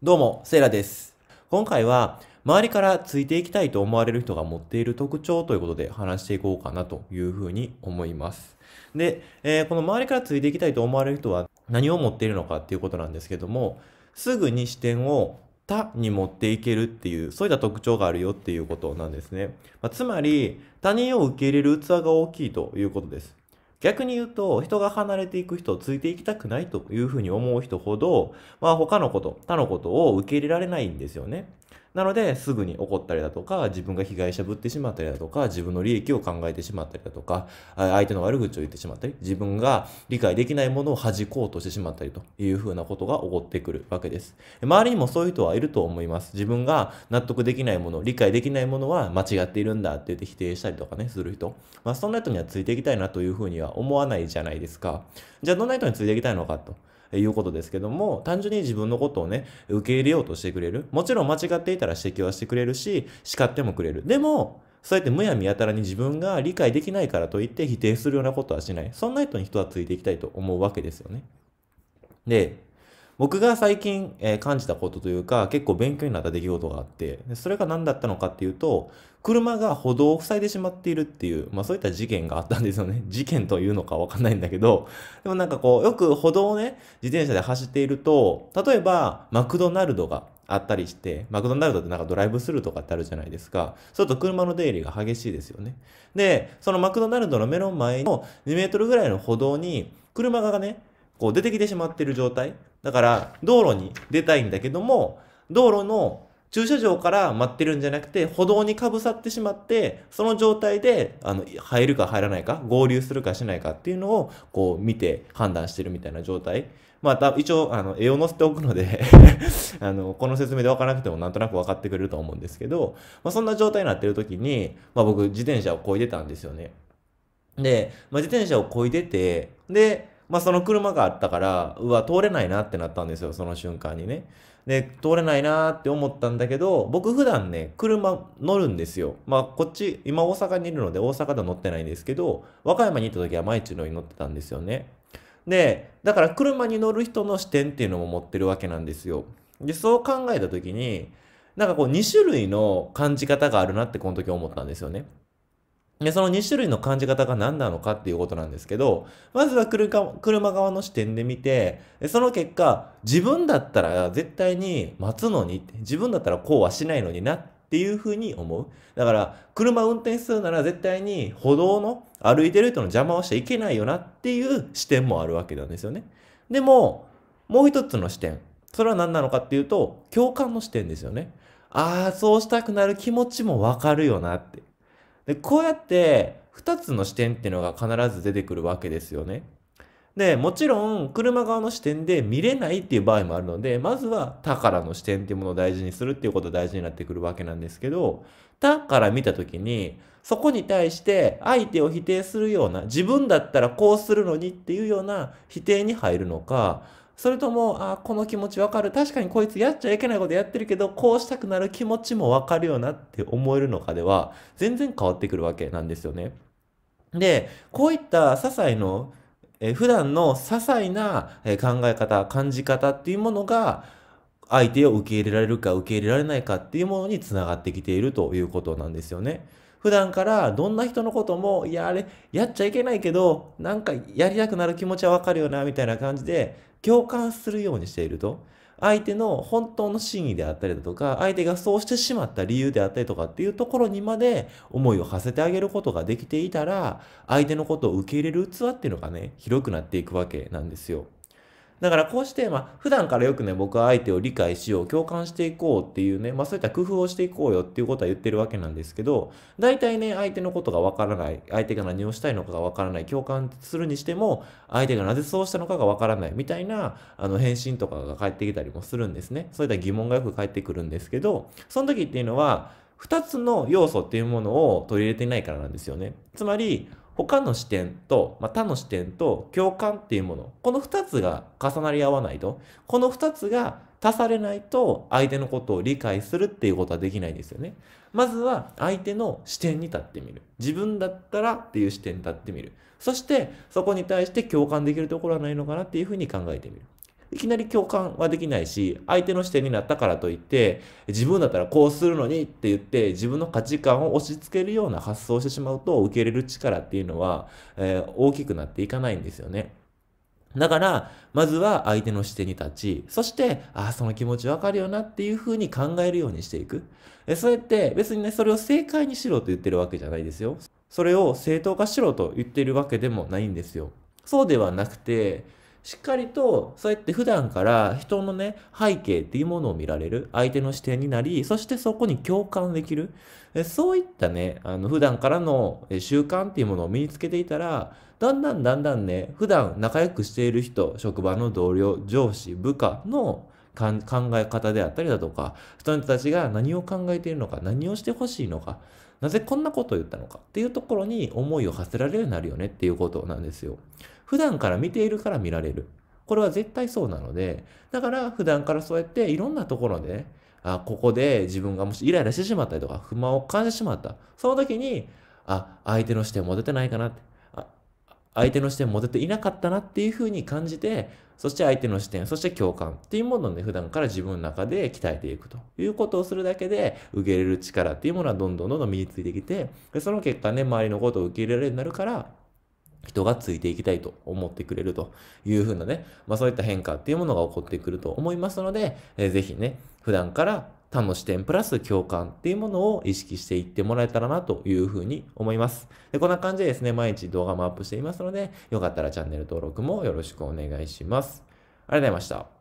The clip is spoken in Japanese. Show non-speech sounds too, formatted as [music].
どうも、セイラです。今回は、周りからついていきたいと思われる人が持っている特徴ということで話していこうかなというふうに思います。で、えー、この周りからついていきたいと思われる人は何を持っているのかっていうことなんですけども、すぐに視点を他に持っていけるっていう、そういった特徴があるよっていうことなんですね。まあ、つまり、他人を受け入れる器が大きいということです。逆に言うと、人が離れていく人をついていきたくないというふうに思う人ほど、まあ他のこと、他のことを受け入れられないんですよね。なのですぐに怒ったりだとか、自分が被害者ぶってしまったりだとか、自分の利益を考えてしまったりだとか、相手の悪口を言ってしまったり、自分が理解できないものを弾こうとしてしまったりというふうなことが起こってくるわけです。周りにもそういう人はいると思います。自分が納得できないもの、理解できないものは間違っているんだって言って否定したりとかね、する人。まあ、そんな人にはついていきたいなというふうには思わないじゃないですか。じゃあどんな人についていきたいのかと。いうことですけども、単純に自分のことをね、受け入れようとしてくれる。もちろん間違っていたら指摘はしてくれるし、叱ってもくれる。でも、そうやってむやみやたらに自分が理解できないからといって否定するようなことはしない。そんな人に人はついていきたいと思うわけですよね。で、僕が最近、えー、感じたことというか、結構勉強になった出来事があって、それが何だったのかっていうと、車が歩道を塞いでしまっているっていう、まあそういった事件があったんですよね。[laughs] 事件というのかわかんないんだけど、でもなんかこう、よく歩道をね、自転車で走っていると、例えば、マクドナルドがあったりして、マクドナルドってなんかドライブスルーとかってあるじゃないですか。そうすると車の出入りが激しいですよね。で、そのマクドナルドの目の前の2メートルぐらいの歩道に、車がね、こう出てきてしまってる状態。だから、道路に出たいんだけども、道路の駐車場から待ってるんじゃなくて、歩道にかぶさってしまって、その状態で、あの、入るか入らないか、合流するかしないかっていうのを、こう、見て判断してるみたいな状態。また、一応、あの、絵を載せておくので [laughs] あの、この説明で分からなくてもなんとなく分かってくれると思うんですけど、まあ、そんな状態になってる時に、まあ、僕、自転車をこいでたんですよね。で、まあ、自転車をこいでて、で、まあ、その車があったから、うわ、通れないなってなったんですよ、その瞬間にね。で、通れないなって思ったんだけど、僕普段ね、車乗るんですよ。まあ、こっち、今大阪にいるので大阪では乗ってないんですけど、和歌山に行った時は毎日のように乗ってたんですよね。で、だから車に乗る人の視点っていうのも持ってるわけなんですよ。で、そう考えた時に、なんかこう2種類の感じ方があるなってこの時思ったんですよね。で、その2種類の感じ方が何なのかっていうことなんですけど、まずは車側の視点で見て、その結果、自分だったら絶対に待つのに、自分だったらこうはしないのになっていうふうに思う。だから、車運転するなら絶対に歩道の歩いてる人の邪魔をしちゃいけないよなっていう視点もあるわけなんですよね。でも、もう一つの視点。それは何なのかっていうと、共感の視点ですよね。ああ、そうしたくなる気持ちもわかるよなって。で、こうやって二つの視点っていうのが必ず出てくるわけですよね。で、もちろん車側の視点で見れないっていう場合もあるので、まずは他からの視点っていうものを大事にするっていうことが大事になってくるわけなんですけど、他から見た時に、そこに対して相手を否定するような、自分だったらこうするのにっていうような否定に入るのか、それとも、あこの気持ちわかる。確かにこいつやっちゃいけないことやってるけど、こうしたくなる気持ちもわかるよなって思えるのかでは、全然変わってくるわけなんですよね。で、こういった些細の、え普段の些細な考え方、感じ方っていうものが、相手を受け入れられるか受け入れられないかっていうものにつながってきているということなんですよね。普段からどんな人のことも、いや、あれ、やっちゃいけないけど、なんかやりたくなる気持ちはわかるよな、みたいな感じで、共感するようにしていると。相手の本当の真意であったりだとか、相手がそうしてしまった理由であったりとかっていうところにまで思いを馳せてあげることができていたら、相手のことを受け入れる器っていうのがね、広くなっていくわけなんですよ。だからこうして、まあ、普段からよくね、僕は相手を理解しよう、共感していこうっていうね、まあそういった工夫をしていこうよっていうことは言ってるわけなんですけど、大体ね、相手のことがわからない、相手が何をしたいのかがわからない、共感するにしても、相手がなぜそうしたのかがわからないみたいな、あの、返信とかが返ってきたりもするんですね。そういった疑問がよく返ってくるんですけど、その時っていうのは、二つの要素っていうものを取り入れてないからなんですよね。つまり、他の視点と、まあ、他の視点と共感っていうもの、この二つが重なり合わないと、この二つが足されないと相手のことを理解するっていうことはできないんですよね。まずは相手の視点に立ってみる。自分だったらっていう視点に立ってみる。そしてそこに対して共感できるところはないのかなっていうふうに考えてみる。いきなり共感はできないし、相手の視点になったからといって、自分だったらこうするのにって言って、自分の価値観を押し付けるような発想をしてしまうと、受け入れる力っていうのは、えー、大きくなっていかないんですよね。だから、まずは相手の視点に立ち、そして、ああ、その気持ちわかるよなっていうふうに考えるようにしていく。そうやって別にね、それを正解にしろと言ってるわけじゃないですよ。それを正当化しろと言ってるわけでもないんですよ。そうではなくて、しっかりと、そうやって普段から人のね、背景っていうものを見られる、相手の視点になり、そしてそこに共感できる。そういったね、あの、普段からの習慣っていうものを身につけていたら、だんだんだんだんね、普段仲良くしている人、職場の同僚、上司、部下の考え方であったりだとか、の人たちが何を考えているのか、何をしてほしいのか、なぜこんなことを言ったのかっていうところに思いを馳せられるようになるよねっていうことなんですよ。普段から見ているから見られる。これは絶対そうなので、だから普段からそうやっていろんなところでね、あ、ここで自分がもしイライラしてしまったりとか、不満を感じてしまった。その時に、あ、相手の視点も出てないかなって。相手の視点持てていなかったなっていうふうに感じて、そして相手の視点、そして共感っていうものをね、普段から自分の中で鍛えていくということをするだけで、受け入れる力っていうものはどんどんどんどん身についてきて、でその結果ね、周りのことを受け入れられるようになるから、人がついていきたいと思ってくれるというふうなね、まあそういった変化っていうものが起こってくると思いますので、えー、ぜひね、普段から他の視点プラス共感っていうものを意識していってもらえたらなというふうに思います。で、こんな感じでですね、毎日動画もアップしていますので、よかったらチャンネル登録もよろしくお願いします。ありがとうございました。